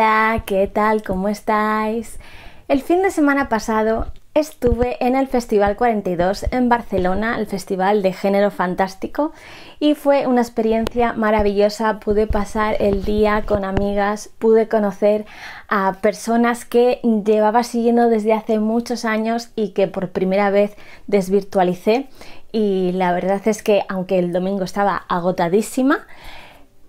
Hola, ¿qué tal? ¿Cómo estáis? El fin de semana pasado estuve en el Festival 42 en Barcelona, el Festival de Género Fantástico, y fue una experiencia maravillosa. Pude pasar el día con amigas, pude conocer a personas que llevaba siguiendo desde hace muchos años y que por primera vez desvirtualicé. Y la verdad es que aunque el domingo estaba agotadísima,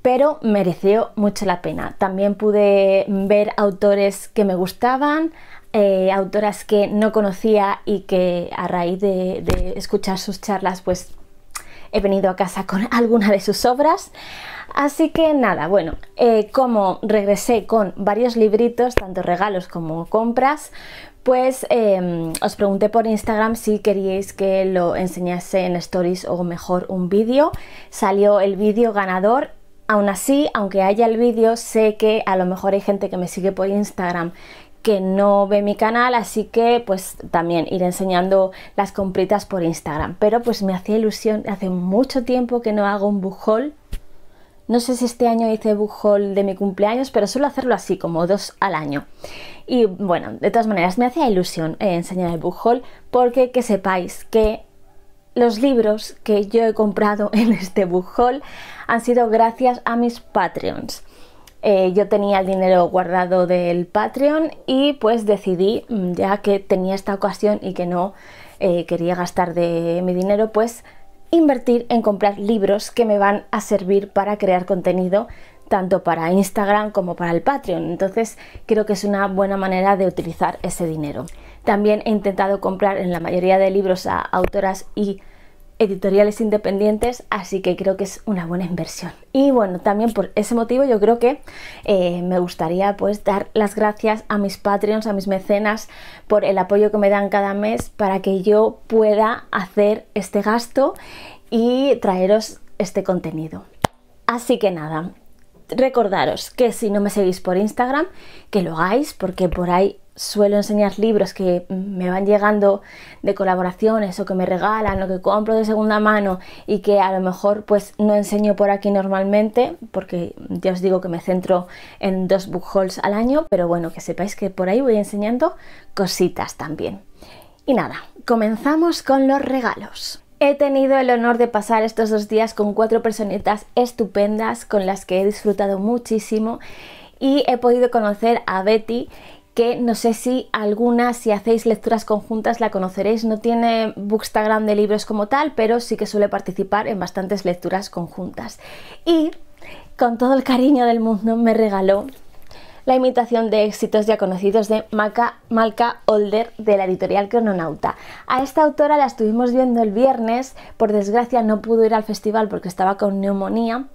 pero mereció mucho la pena. También pude ver autores que me gustaban, eh, autoras que no conocía y que a raíz de, escuchar sus charlas pues he venido a casa con alguna de sus obras. Así que nada, bueno, eh, como regresé con varios libritos, tanto regalos como compras, pues em, os pregunté por Instagram si queríais que lo enseñase en stories o mejor un vídeo. Salió el vídeo ganador Aún así, aunque haya el vídeo, sé que a lo mejor hay gente que me sigue por Instagram que no ve mi canal, así que pues también iré enseñando las compritas por Instagram. Pero pues me hacía ilusión, hace mucho tiempo que no hago un book No sé si este año hice book de mi cumpleaños, pero suelo hacerlo así, como dos al año. Y bueno, de todas maneras, me hacía ilusión eh, enseñar el book porque que sepáis que los libros que yo he comprado en este book haul han sido gracias a mis Patreons. Eh, yo tenía el dinero guardado del Patreon y pues decidí, mm, ya que tenía esta ocasión y que no eh, quería gastar de mi dinero, pues invertir en comprar libros que me van a servir para crear contenido tanto para Instagram como para el Patreon. Entonces creo que es una buena manera de utilizar ese dinero. También he intentado comprar en la mayoría de libros a autoras y editoriales independientes, así que creo que es una buena inversión. Y bueno, también por ese motivo yo creo que eh, me gustaría pues dar las gracias a mis Patreons, a mis mecenas, por el apoyo que me dan cada mes para que yo pueda hacer este gasto y traeros este contenido. Así que nada, recordaros que si no me seguís por Instagram, que lo hagáis porque por ahí suelo enseñar libros que me van llegando de colaboraciones o que me regalan o que compro de segunda mano y que a lo mejor pues no enseño por aquí normalmente porque ya os digo que me centro en dos book hauls al año pero bueno que sepáis que por ahí voy enseñando cositas también y nada comenzamos con los regalos He tenido el honor de pasar estos dos días con cuatro personitas estupendas con las que he disfrutado muchísimo y he podido conocer a Betty que no sé si alguna, si hacéis lecturas conjuntas, la conoceréis. No tiene Bookstagram de libros como tal, pero sí que suele participar en bastantes lecturas conjuntas. Y con todo el cariño del mundo me regaló la imitación de éxitos ya conocidos de Maca, Malca Older de la editorial Crononauta. A esta autora la estuvimos viendo el viernes, por desgracia no pudo ir al festival porque estaba con neumonía,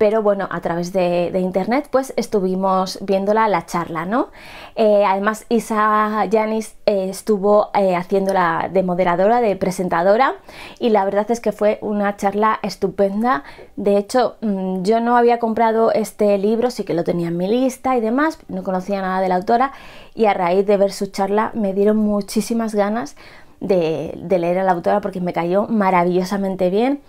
pero bueno, a través de, internet pues estuvimos viéndola la charla, ¿no? Eh, además Isa Janis eh, estuvo eh, haciéndola de moderadora, de presentadora y la verdad es que fue una charla estupenda. De hecho, mm, yo no había comprado este libro, sí que lo tenía en mi lista y demás, no conocía nada de la autora y a raíz de ver su charla me dieron muchísimas ganas de, leer a la autora porque me cayó maravillosamente bien.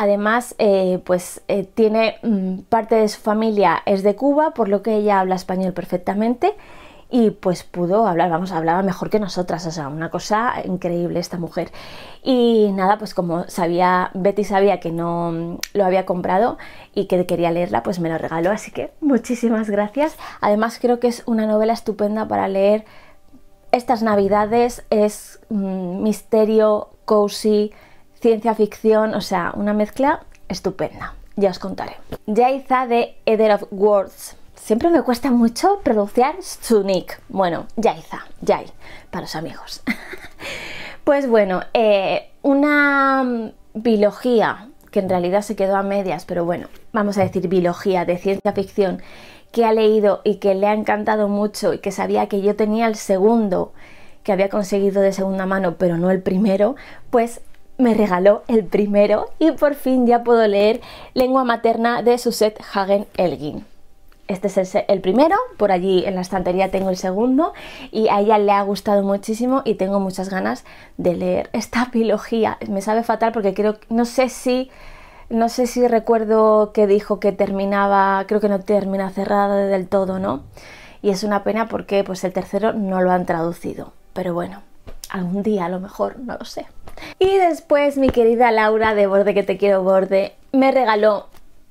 Además, eh, pues eh, tiene mm, parte de su familia es de Cuba, por lo que ella habla español perfectamente y pues pudo hablar, vamos, hablaba mejor que nosotras, o sea, una cosa increíble esta mujer. Y nada, pues como sabía, Betty sabía que no mm, lo había comprado y que quería leerla, pues me lo regaló, así que muchísimas gracias. Además creo que es una novela estupenda para leer estas navidades, es mm, misterio, cozy, ciencia ficción, o sea, una mezcla estupenda. Ya os contaré. Jaiza de Eder of Words. Siempre me cuesta mucho pronunciar su Bueno, Jaiza, Jai, para los amigos. pues bueno, eh, una biología que en realidad se quedó a medias, pero bueno, vamos a decir biología de ciencia ficción que ha leído y que le ha encantado mucho y que sabía que yo tenía el segundo que había conseguido de segunda mano, pero no el primero, pues me regaló el primero y por fin ya puedo leer Lengua materna de Susette Hagen Elgin. Este es el, primero, por allí en la estantería tengo el segundo y a ella le ha gustado muchísimo y tengo muchas ganas de leer esta apología. Me sabe fatal porque creo, no sé si, no sé si recuerdo que dijo que terminaba, creo que no termina cerrada del todo, ¿no? Y es una pena porque pues el tercero no lo han traducido, pero bueno algún día a lo mejor, no lo sé. Y después mi querida Laura de Borde que te quiero Borde me regaló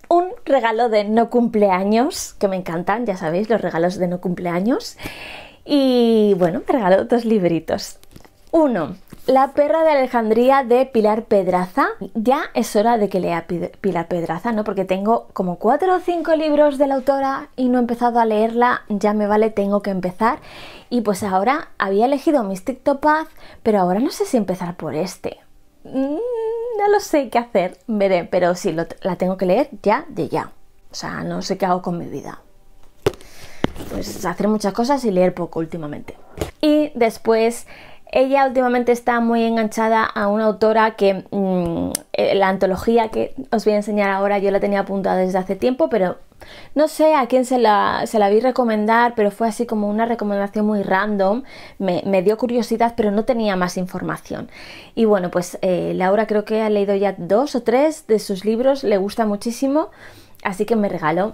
un regalo de no cumpleaños, que me encantan, ya sabéis, los regalos de no cumpleaños. Y bueno, me regaló dos libritos. 1. La perra de Alejandría de Pilar Pedraza. Ya es hora de que lea Pilar Pedraza, ¿no? Porque tengo como 4 o 5 libros de la autora y no he empezado a leerla, ya me vale, tengo que empezar. Y pues ahora había elegido Mystic Topaz, pero ahora no sé si empezar por este. no mm, lo sé qué hacer, veré, pero sí, la tengo que leer ya de ya. O sea, no sé qué hago con mi vida. Pues hacer muchas cosas y leer poco últimamente. Y después ella últimamente está muy enganchada a una autora que mm, eh, la antología que os voy a enseñar ahora yo la tenía apuntada desde hace tiempo, pero no sé a quién se la, vi recomendar, pero fue así como una recomendación muy random. Me, dio curiosidad, pero no tenía más información. Y bueno, pues eh, Laura creo que ha leído ya dos o tres de sus libros, le gusta muchísimo, así que me regaló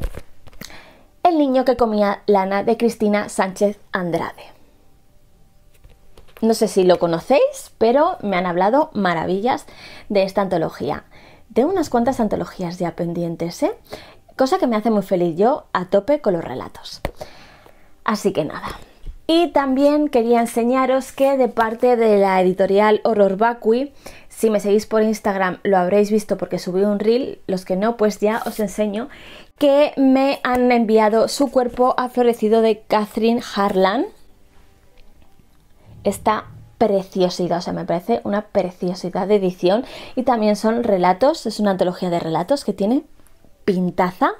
El niño que comía lana de Cristina Sánchez Andrade. No sé si lo conocéis, pero me han hablado maravillas de esta antología. Tengo unas cuantas antologías ya pendientes, ¿eh? Cosa que me hace muy feliz yo a tope con los relatos. Así que nada. Y también quería enseñaros que de parte de la editorial Horror Vacui, si me seguís por Instagram lo habréis visto porque subí un reel, los que no pues ya os enseño, que me han enviado su cuerpo aflorecido florecido de Catherine Harlan, esta preciosidad, o sea, me parece una preciosidad de edición y también son relatos, es una antología de relatos que tiene pintaza.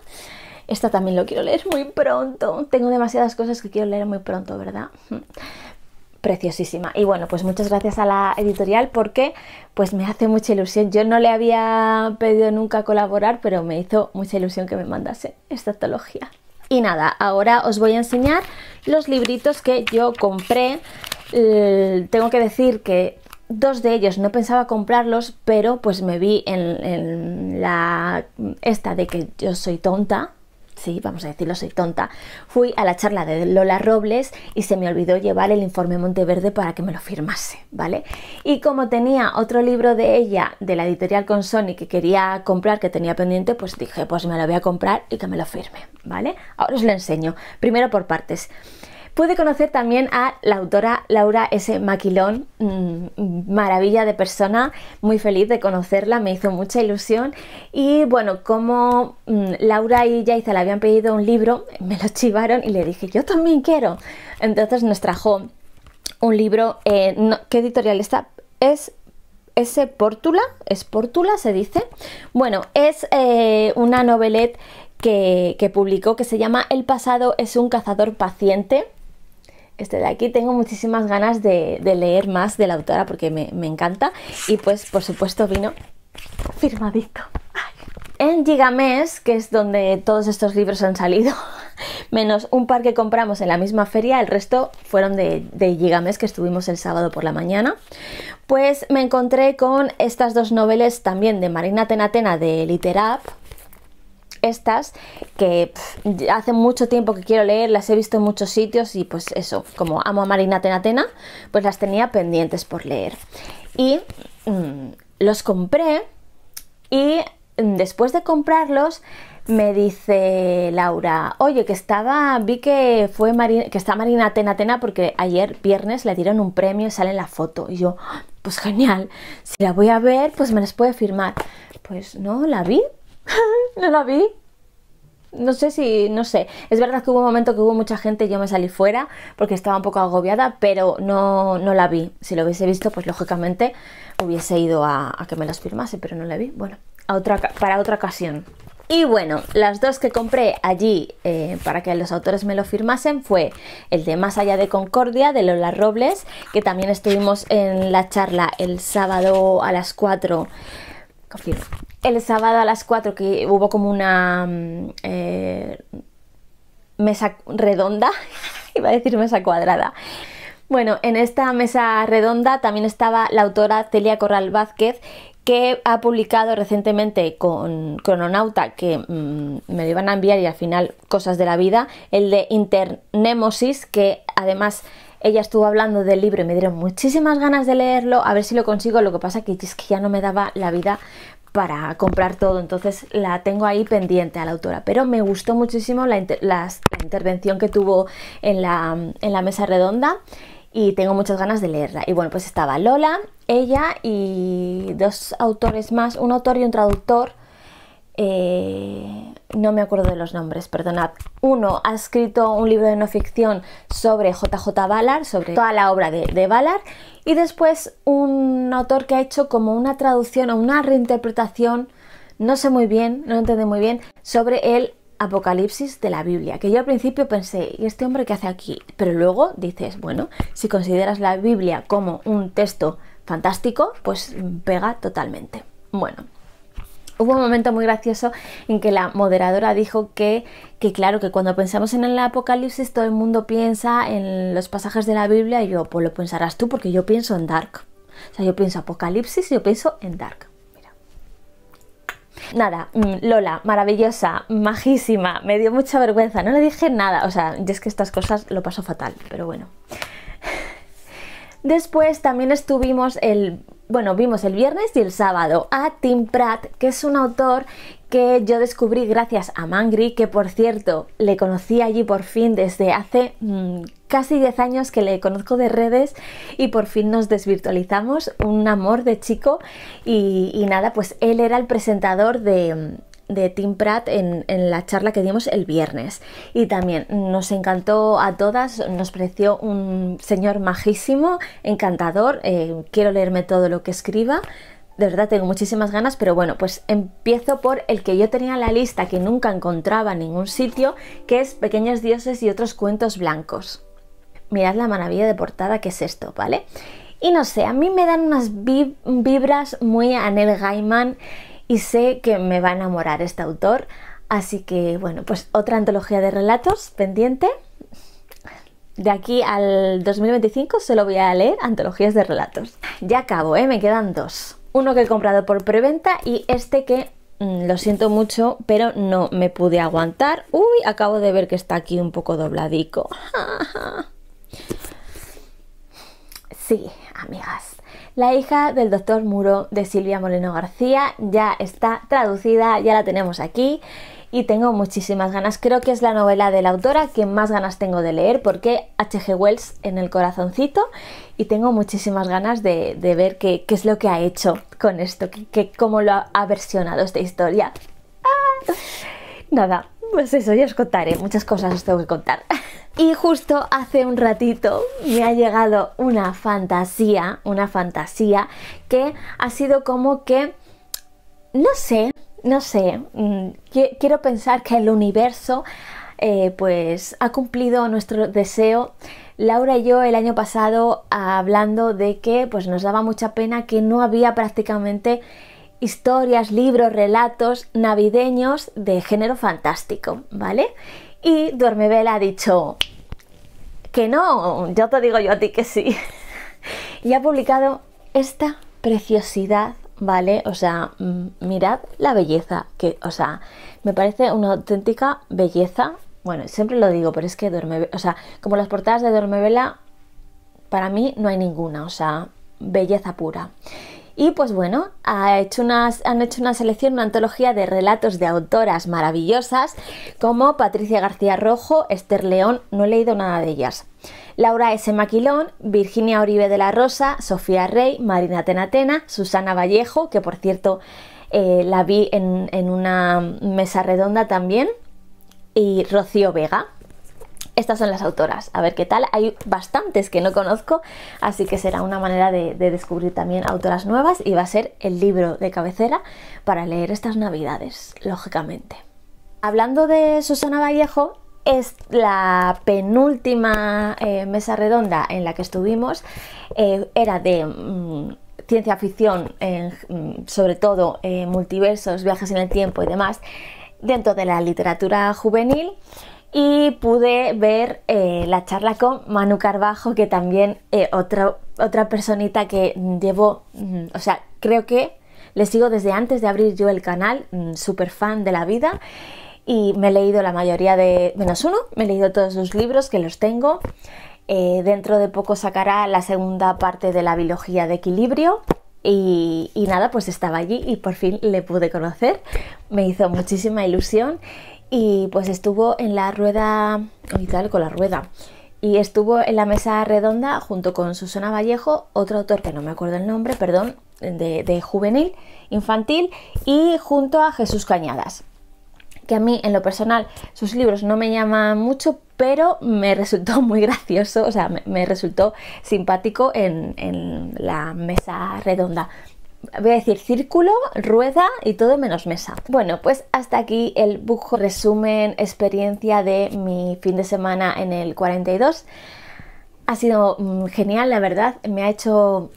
Esta también lo quiero leer muy pronto. Tengo demasiadas cosas que quiero leer muy pronto, ¿verdad? Preciosísima. Y bueno, pues muchas gracias a la editorial porque pues me hace mucha ilusión. Yo no le había pedido nunca colaborar, pero me hizo mucha ilusión que me mandase esta antología. Y nada, ahora os voy a enseñar los libritos que yo compré eh, tengo que decir que dos de ellos no pensaba comprarlos, pero pues me vi en, la esta de que yo soy tonta, sí, vamos a decirlo, soy tonta, fui a la charla de Lola Robles y se me olvidó llevar el informe Monteverde para que me lo firmase, ¿vale? Y como tenía otro libro de ella, de la editorial con y que quería comprar, que tenía pendiente, pues dije, pues me lo voy a comprar y que me lo firme, ¿vale? Ahora os lo enseño, primero por partes. Pude conocer también a la autora Laura S. Maquilón, mm, maravilla de persona, muy feliz de conocerla, me hizo mucha ilusión. Y bueno, como mm, Laura y Yaiza le habían pedido un libro, me lo chivaron y le dije, yo también quiero. Entonces nos trajo un libro, eh, ¿qué editorial está? Es S. Pórtula, es Pórtula se dice. Bueno, es eh, una novelette que publicó que se llama El pasado es un cazador paciente este de aquí. Tengo muchísimas ganas de, leer más de la autora porque me, encanta. Y pues, por supuesto, vino firmadito. En Gigamés, que es donde todos estos libros han salido, menos un par que compramos en la misma feria, el resto fueron de, de que estuvimos el sábado por la mañana, pues me encontré con estas dos novelas también de Marina Tenatena de Literap, estas que hace mucho tiempo que quiero leer, las he visto en muchos sitios y pues eso, como amo a Marina Tenatena, pues las tenía pendientes por leer. Y mm, los compré y mm, después de comprarlos me dice Laura, oye, que estaba, vi que fue que está Marina Tenatena porque ayer viernes le dieron un premio y sale en la foto. Y yo, ah, pues genial, si la voy a ver, pues me las puede firmar. Pues no, la vi no la vi. No sé si, no sé. Es verdad que hubo un momento que hubo mucha gente y yo me salí fuera porque estaba un poco agobiada, pero no, no la vi. Si lo hubiese visto, pues lógicamente hubiese ido a, que me las firmase, pero no la vi. Bueno, para otra ocasión. Y bueno, las dos que compré allí eh, para que los autores me lo firmasen fue el de Más allá de Concordia de Lola Robles, que también estuvimos en la charla el sábado a las 4 el sábado a las 4 que hubo como una mm, eh, mesa redonda, iba a decir mesa cuadrada. Bueno, en esta mesa redonda también estaba la autora Celia Corral Vázquez, que ha publicado recientemente con Crononauta, que mm, me lo iban a enviar y al final Cosas de la Vida, el de Internemosis, que además ella estuvo hablando del libro y me dieron muchísimas ganas de leerlo, a ver si lo consigo, lo que pasa que es que ya no me daba la vida para comprar todo, entonces la tengo ahí pendiente a la autora, pero me gustó muchísimo la, intervención que tuvo en la, en la mesa redonda y tengo muchas ganas de leerla. Y bueno, pues estaba Lola, ella y dos autores más, un autor y un traductor. Eh, no me acuerdo de los nombres, perdonad. Uno ha escrito un libro de no ficción sobre JJ Ballard, sobre toda la obra de, de y después un autor que ha hecho como una traducción o una reinterpretación, no sé muy bien, no entiendo muy bien, sobre el Apocalipsis de la Biblia, que yo al principio pensé, ¿y este hombre qué hace aquí? Pero luego dices, bueno, si consideras la Biblia como un texto fantástico, pues pega totalmente. Bueno, Hubo un momento muy gracioso en que la moderadora dijo que, que claro, que cuando pensamos en el Apocalipsis todo el mundo piensa en los pasajes de la Biblia y yo, pues lo pensarás tú porque yo pienso en Dark. O sea, yo pienso Apocalipsis y yo pienso en Dark. Nada, mm, Lola, maravillosa, majísima, me dio mucha vergüenza, no le dije nada, o sea, y es que estas cosas lo pasó fatal, pero bueno. Después también estuvimos el bueno, vimos el viernes y el sábado a Tim Pratt, que es un autor que yo descubrí gracias a Mangri, que por cierto le conocí allí por fin desde hace mm, casi 10 años que le conozco de redes y por fin nos desvirtualizamos, un amor de chico y nada, pues él era el presentador de de Tim Pratt en, la charla que dimos el viernes. Y también nos encantó a todas, nos pareció un señor majísimo, encantador. Eh, quiero leerme todo lo que escriba. De verdad tengo muchísimas ganas, pero bueno, pues empiezo por el que yo tenía en la lista que nunca encontraba en ningún sitio, que es Pequeños Dioses y otros cuentos blancos. Mirad la maravilla de portada que es esto, ¿vale? Y no sé, a mí me dan unas vibras muy a Neil Gaiman y sé que me va a enamorar este autor. Así que bueno, pues otra antología de relatos pendiente. De aquí al 2025 se lo voy a leer antologías de relatos. Ya acabo, ¿eh? me quedan dos. Uno que he comprado por preventa y este que mm, lo siento mucho, pero no me pude aguantar. Uy, acabo de ver que está aquí un poco dobladico. Sí, amigas. La hija del doctor Muro de Silvia Molino García ya está traducida, ya la tenemos aquí y tengo muchísimas ganas. Creo que es la novela de la autora que más ganas tengo de leer porque H.G. Wells en el corazoncito y tengo muchísimas ganas de, ver qué, es lo que ha hecho con esto, que, cómo lo ha, versionado esta historia. Ah, nada, pues eso, ya os contaré, muchas cosas os tengo que contar. Y justo hace un ratito me ha llegado una fantasía, una fantasía que ha sido como que, no sé, no sé, mm, quiero pensar que el universo eh, pues ha cumplido nuestro deseo. Laura y yo el año pasado hablando de que pues nos daba mucha pena que no había prácticamente historias, libros, relatos navideños de género fantástico, ¿vale? Y Duermevela ha dicho que no, yo te digo yo a ti que sí. y ha publicado esta preciosidad, ¿vale? O sea, mm, mirad la belleza, que, o sea, me parece una auténtica belleza. Bueno, siempre lo digo, pero es que Duermevela, o sea, como las portadas de Duermevela, para mí no hay ninguna, o sea, belleza pura. Y pues bueno, han hecho una selección, una antología de relatos de autoras maravillosas como Patricia García Rojo, Esther León, no he leído nada de ellas. Laura S. Maquilón, Virginia Oribe de la Rosa, Sofía Rey, Marina Tenatena, Susana Vallejo, que por cierto eh, la vi en una mesa redonda también, y Rocío Vega. Estas son las autoras, a ver qué tal. Hay bastantes que no conozco, así que será una manera de, descubrir también autoras nuevas y va a ser el libro de cabecera para leer estas navidades, lógicamente. Hablando de Susana Vallejo, es la penúltima eh, mesa redonda en la que estuvimos. Eh, era de mm, ciencia ficción, mm, sobre todo eh, multiversos, viajes en el tiempo y demás, dentro de la literatura juvenil y pude ver eh, la charla con Manu Carbajo, que también eh, otra, otra personita que llevo, mm, o sea, creo que le sigo desde antes de abrir yo el canal, mm, super súper fan de la vida, y me he leído la mayoría de, menos uno, me he leído todos sus libros que los tengo. Eh, dentro de poco sacará la segunda parte de la biología de equilibrio. y nada, pues estaba allí y por fin le pude conocer. Me hizo muchísima ilusión y pues estuvo en la rueda, y tal, con la rueda, y estuvo en la mesa redonda junto con Susana Vallejo, otro autor que no me acuerdo el nombre, perdón, de, juvenil, infantil, y junto a Jesús Cañadas que a mí en lo personal sus libros no me llaman mucho, pero me resultó muy gracioso, o sea, me, resultó simpático en, en, la mesa redonda voy a decir círculo, rueda y todo menos mesa. Bueno, pues hasta aquí el bujo resumen experiencia de mi fin de semana en el 42. Ha sido mm, genial, la verdad, me ha hecho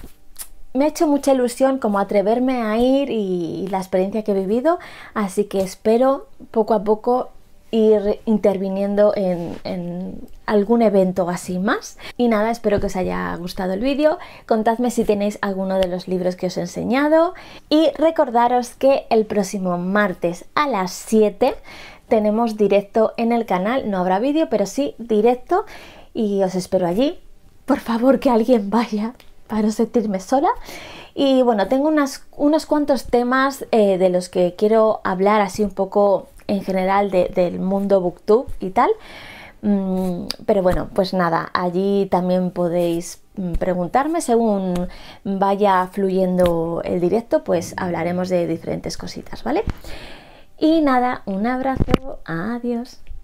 me ha hecho mucha ilusión como atreverme a ir y, y la experiencia que he vivido, así que espero poco a poco ir interviniendo en, algún evento así más. Y nada, espero que os haya gustado el vídeo. Contadme si tenéis alguno de los libros que os he enseñado. Y recordaros que el próximo martes a las 7 tenemos directo en el canal. No habrá vídeo, pero sí directo. Y os espero allí. Por favor, que alguien vaya para no sentirme sola. Y bueno, tengo unas, unos cuantos temas eh, de los que quiero hablar así un poco en general del mundo booktube y tal. Mm, pero bueno, pues nada, allí también podéis mm, preguntarme según vaya fluyendo el directo, pues hablaremos de diferentes cositas, ¿vale? Y nada, un abrazo, adiós.